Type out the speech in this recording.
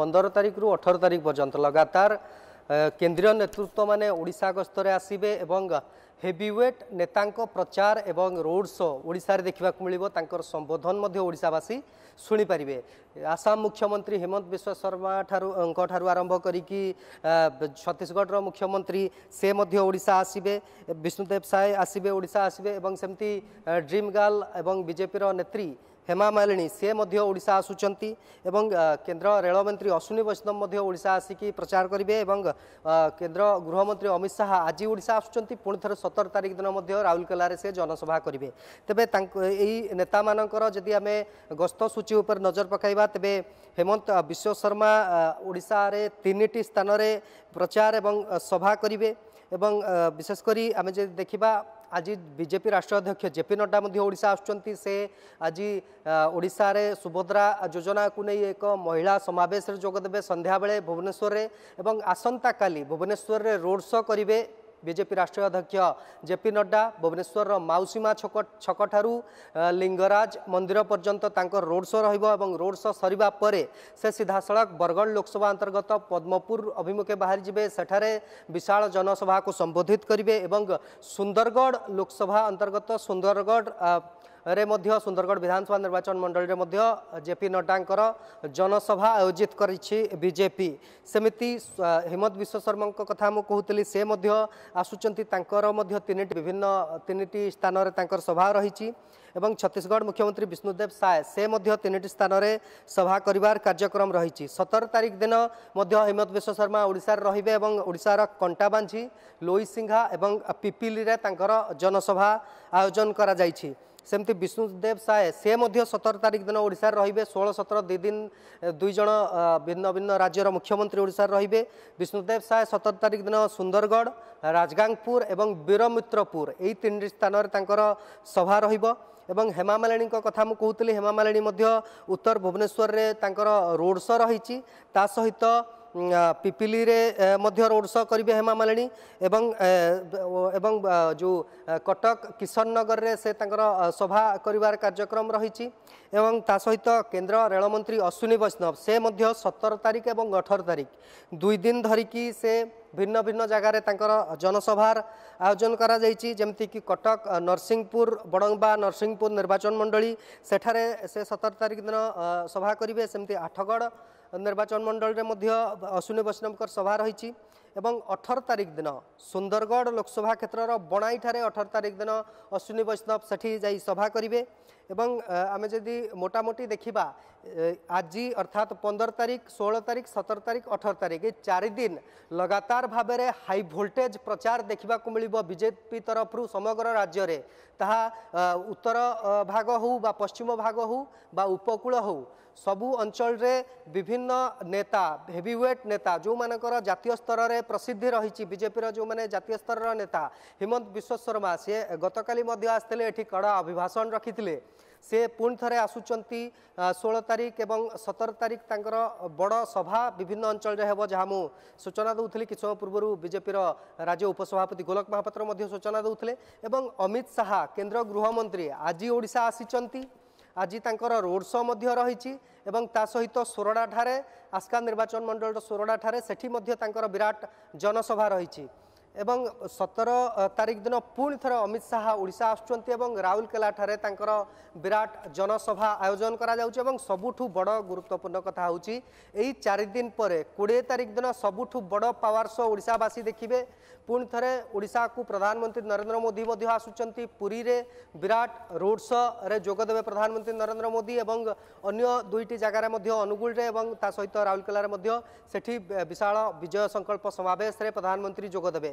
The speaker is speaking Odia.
ପନ୍ଦର ତାରିଖରୁ ଅଠର ତାରିଖ ପର୍ଯ୍ୟନ୍ତ ଲଗାତାର କେନ୍ଦ୍ରୀୟ ନେତୃତ୍ୱମାନେ ଓଡ଼ିଶା ଗସ୍ତରେ ଆସିବେ ଏବଂ ହେଭିୱେଟ୍ ନେତାଙ୍କ ପ୍ରଚାର ଏବଂ ରୋଡ୍ ଶୋ ଓଡ଼ିଶାରେ ଦେଖିବାକୁ ମିଳିବ ତାଙ୍କର ସମ୍ବୋଧନ ମଧ୍ୟ ଓଡ଼ିଶାବାସୀ ଶୁଣିପାରିବେ ଆସାମ ମୁଖ୍ୟମନ୍ତ୍ରୀ ହେମନ୍ତ ବିଶ୍ୱ ଶର୍ମା ଠାରୁ ଠାରୁ ଆରମ୍ଭ କରିକି ଛତିଶଗଡ଼ର ମୁଖ୍ୟମନ୍ତ୍ରୀ ସେ ମଧ୍ୟ ଓଡ଼ିଶା ଆସିବେ ବିଷ୍ଣୁଦେବ ସାଏ ଆସିବେ ଓଡ଼ିଶା ଆସିବେ ଏବଂ ସେମିତି ଡ୍ରିମ୍ ଗାର୍ଲ ଏବଂ ବିଜେପିର ନେତ୍ରୀ ହେମା ମାଲିନୀ ସେ ମଧ୍ୟ ଓଡ଼ିଶା ଆସୁଛନ୍ତି ଏବଂ କେନ୍ଦ୍ର ରେଳମନ୍ତ୍ରୀ ଅଶ୍ୱିନୀ ବୈଷ୍ଣବ ମଧ୍ୟ ଓଡ଼ିଶା ଆସିକି ପ୍ରଚାର କରିବେ ଏବଂ କେନ୍ଦ୍ର ଗୃହମନ୍ତ୍ରୀ ଅମିତ ଶାହା ଆଜି ଓଡ଼ିଶା ଆସୁଛନ୍ତି ପୁଣି ଥରେ ସତର ତାରିଖ ଦିନ ମଧ୍ୟ ରାଉରକେଲାରେ ସେ ଜନସଭା କରିବେ ତେବେ ତାଙ୍କ ଏହି ନେତାମାନଙ୍କର ଯଦି ଆମେ ଗସ୍ତ ସୂଚୀ ଉପରେ ନଜର ପକାଇବା ତେବେ ହେମନ୍ତ ବିଶ୍ୱ ଶର୍ମା ଓଡ଼ିଶାରେ ତିନିଟି ସ୍ଥାନରେ ପ୍ରଚାର ଏବଂ ସଭା କରିବେ ଏବଂ ବିଶେଷ କରି ଆମେ ଯଦି ଦେଖିବା ଆଜି ବିଜେପି ରାଷ୍ଟ୍ର ଅଧ୍ୟକ୍ଷ ଜେପି ନଡ୍ଡା ମଧ୍ୟ ଓଡ଼ିଶା ଆସୁଛନ୍ତି ସେ ଆଜି ଓଡ଼ିଶାରେ ସୁଭଦ୍ରା ଯୋଜନାକୁ ନେଇ ଏକ ମହିଳା ସମାବେଶରେ ଯୋଗଦେବେ ସନ୍ଧ୍ୟାବେଳେ ଭୁବନେଶ୍ୱରରେ ଏବଂ ଆସନ୍ତାକାଲି ଭୁବନେଶ୍ୱରରେ ରୋଡ଼ ଶୋ କରିବେ बीजेपी राष्ट्रिय अध्यक्ष जेपी नड्डा भुवनेश्वर भुवनेस माउसीमा छकठु लिंगराज मन्दिर पर्यन्त रोड सो रहेको रोड सो सर सड़क बरगड लोकसभा अंतर्गत पद्मपुर अभिमुखे बाहि जे सठारशाल जनसभाको सम्बोधित गरे सुंदरगढ़ लोकसभा अंतर्गत सुंदरगढ़ ରେ ମଧ୍ୟ ସୁନ୍ଦରଗଡ଼ ବିଧାନସଭା ନିର୍ବାଚନ ମଣ୍ଡଳୀରେ ମଧ୍ୟ ଜେ ପି ନଡ୍ଡାଙ୍କର ଜନସଭା ଆୟୋଜିତ କରିଛି ବିଜେପି ସେମିତି ହିମନ୍ତ ବିଶ୍ୱଶର୍ମାଙ୍କ କଥା ମୁଁ କହୁଥିଲି ସେ ମଧ୍ୟ ଆସୁଛନ୍ତି ତାଙ୍କର ମଧ୍ୟ ତିନିଟି ବିଭିନ୍ନ ତିନିଟି ସ୍ଥାନରେ ତାଙ୍କର ସଭା ରହିଛି ଏବଂ ଛତିଶଗଡ଼ ମୁଖ୍ୟମନ୍ତ୍ରୀ ବିଷ୍ଣୁଦେବ ସାଏ ସେ ମଧ୍ୟ ତିନିଟି ସ୍ଥାନରେ ସଭା କରିବାର କାର୍ଯ୍ୟକ୍ରମ ରହିଛି ସତର ତାରିଖ ଦିନ ମଧ୍ୟ ହିମନ୍ତ ବିଶ୍ୱଶର୍ମା ଓଡ଼ିଶାରେ ରହିବେ ଏବଂ ଓଡ଼ିଶାର କଣ୍ଟାବାଞ୍ଜି ଲୋଇସିଂହା ଏବଂ ପିପିଲିରେ ତାଙ୍କର ଜନସଭା ଆୟୋଜନ କରାଯାଇଛି ସେମିତି ବିଷ୍ଣୁଦେବ ସାଏ ସେ ମଧ୍ୟ ସତର ତାରିଖ ଦିନ ଓଡ଼ିଶାରେ ରହିବେ ଷୋହଳ ସତର ଦୁଇ ଦିନ ଦୁଇ ଜଣ ଭିନ୍ନ ଭିନ୍ନ ରାଜ୍ୟର ମୁଖ୍ୟମନ୍ତ୍ରୀ ଓଡ଼ିଶାରେ ରହିବେ ବିଷ୍ଣୁଦେବ ସାଏ ସତର ତାରିଖ ଦିନ ସୁନ୍ଦରଗଡ଼ ରାଜଗାଙ୍ଗପୁର ଏବଂ ବୀରମିତ୍ରପୁର ଏହି ତିନି ସ୍ଥାନରେ ତାଙ୍କର ସଭା ରହିବ ଏବଂ ହେମାମାଳିନୀଙ୍କ କଥା ମୁଁ କହୁଥିଲି ହେମାମାଳିନୀ ମଧ୍ୟ ଉତ୍ତର ଭୁବନେଶ୍ୱରରେ ତାଙ୍କର ରୋଡ଼ ଶୋ ରହିଛି ତା ସହିତ ପିପିଲିରେ ମଧ୍ୟ ରୋଡ୍ ଶୋ କରିବେ ହେମା ମାଲିଣୀ ଏବଂ ଏବଂ ଯେଉଁ କଟକ କିଶନନଗରରେ ସେ ତାଙ୍କର ସଭା କରିବାର କାର୍ଯ୍ୟକ୍ରମ ରହିଛି ଏବଂ ତା ସହିତ କେନ୍ଦ୍ର ରେଳମନ୍ତ୍ରୀ ଅଶ୍ୱିନୀ ବୈଷ୍ଣବ ସେ ମଧ୍ୟ ସତର ତାରିଖ ଏବଂ ଅଠର ତାରିଖ ଦୁଇ ଦିନ ଧରିକି ସେ ଭିନ୍ନ ଭିନ୍ନ ଜାଗାରେ ତାଙ୍କର ଜନସଭାର ଆୟୋଜନ କରାଯାଇଛି ଯେମିତିକି କଟକ ନରସିଂହପୁର ବଡ଼ମ୍ବା ନରସିଂହପୁର ନିର୍ବାଚନ ମଣ୍ଡଳୀ ସେଠାରେ ସେ ସତର ତାରିଖ ଦିନ ସଭା କରିବେ ସେମିତି ଆଠଗଡ଼ ନିର୍ବାଚନ ମଣ୍ଡଳୀରେ ମଧ୍ୟ ଅଶ୍ୱିନୀ ବୈଷ୍ଣବଙ୍କର ସଭା ରହିଛି ଏବଂ ଅଠର ତାରିଖ ଦିନ ସୁନ୍ଦରଗଡ଼ ଲୋକସଭା କ୍ଷେତ୍ରର ବଣାଇଠାରେ ଅଠର ତାରିଖ ଦିନ ଅଶ୍ୱିନୀ ବୈଷ୍ଣବ ସେଠି ଯାଇ ସଭା କରିବେ ଏବଂ ଆମେ ଯଦି ମୋଟାମୋଟି ଦେଖିବା ଆଜି ଅର୍ଥାତ୍ ପନ୍ଦର ତାରିଖ ଷୋହଳ ତାରିଖ ସତର ତାରିଖ ଅଠର ତାରିଖ ଏ ଦିନ ଲଗାତାର ଭାବରେ ହାଇ ଭୋଲ୍ଟେଜ୍ ପ୍ରଚାର ଦେଖିବାକୁ ମିଳିବ ବିଜେପି ତରଫରୁ ସମଗ୍ର ରାଜ୍ୟରେ ତାହା ଉତ୍ତର ଭାଗ ହେଉ ବା ପଶ୍ଚିମ ଭାଗ ହେଉ ବା ଉପକୂଳ ହେଉ ସବୁ ଅଞ୍ଚଳରେ ବିଭିନ୍ନ ନେତା ହେଭି ୱେଟ୍ ନେତା ଯେଉଁମାନଙ୍କର ଜାତୀୟ ସ୍ତରରେ ପ୍ରସିଦ୍ଧି ରହିଛି ବିଜେପିର ଯେଉଁମାନେ ଜାତୀୟ ସ୍ତରର ନେତା ହିମନ୍ତ ବିଶ୍ୱଶର୍ମା ସିଏ ଗତକାଲି ମଧ୍ୟ ଆସିଥିଲେ ଏଠି କଡ଼ା ଅଭିଭାଷଣ ରଖିଥିଲେ ସେ ପୁଣି ଥରେ ଆସୁଛନ୍ତି ଷୋହଳ ତାରିଖ ଏବଂ ସତର ତାରିଖ ତାଙ୍କର ବଡ଼ ସଭା ବିଭିନ୍ନ ଅଞ୍ଚଳରେ ହେବ ଯାହା ମୁଁ ସୂଚନା ଦେଉଥିଲି କିଛି ସମୟ ପୂର୍ବରୁ ବିଜେପିର ରାଜ୍ୟ ଉପସଭାପତି ଗୋଲକ ମହାପାତ୍ର ମଧ୍ୟ ସୂଚନା ଦେଉଥିଲେ ଏବଂ ଅମିତ ଶାହା କେନ୍ଦ୍ର ଗୃହମନ୍ତ୍ରୀ ଆଜି ଓଡ଼ିଶା ଆସିଛନ୍ତି ଆଜି ତାଙ୍କର ରୋଡ଼ ଶୋ ମଧ୍ୟ ରହିଛି ଏବଂ ତା ସହିତ ସୋରଡ଼ାଠାରେ ଆସ୍କା ନିର୍ବାଚନ ମଣ୍ଡଳୀର ସୋରଡ଼ାଠାରେ ସେଠି ମଧ୍ୟ ତାଙ୍କର ବିରାଟ ଜନସଭା ରହିଛି ଏବଂ ସତର ତାରିଖ ଦିନ ପୁଣି ଥରେ ଅମିତ ଶାହା ଓଡ଼ିଶା ଆସୁଛନ୍ତି ଏବଂ ରାଉରକେଲାଠାରେ ତାଙ୍କର ବିରାଟ ଜନସଭା ଆୟୋଜନ କରାଯାଉଛି ଏବଂ ସବୁଠୁ ବଡ଼ ଗୁରୁତ୍ୱପୂର୍ଣ୍ଣ କଥା ହେଉଛି ଏହି ଚାରିଦିନ ପରେ କୋଡ଼ିଏ ତାରିଖ ଦିନ ସବୁଠୁ ବଡ଼ ପାୱାର ଶୋ ଓଡ଼ିଶାବାସୀ ଦେଖିବେ ପୁଣି ଥରେ ଓଡ଼ିଶାକୁ ପ୍ରଧାନମନ୍ତ୍ରୀ ନରେନ୍ଦ୍ର ମୋଦି ମଧ୍ୟ ଆସୁଛନ୍ତି ପୁରୀରେ ବିରାଟ ରୋଡ୍ ଶୋରେ ଯୋଗଦେବେ ପ୍ରଧାନମନ୍ତ୍ରୀ ନରେନ୍ଦ୍ର ମୋଦି ଏବଂ ଅନ୍ୟ ଦୁଇଟି ଜାଗାରେ ମଧ୍ୟ ଅନୁଗୁଳରେ ଏବଂ ତା ସହିତ ରାଉରକେଲାରେ ମଧ୍ୟ ସେଠି ବିଶାଳ ବିଜୟ ସଂକଳ୍ପ ସମାବେଶରେ ପ୍ରଧାନମନ୍ତ୍ରୀ ଯୋଗଦେବେ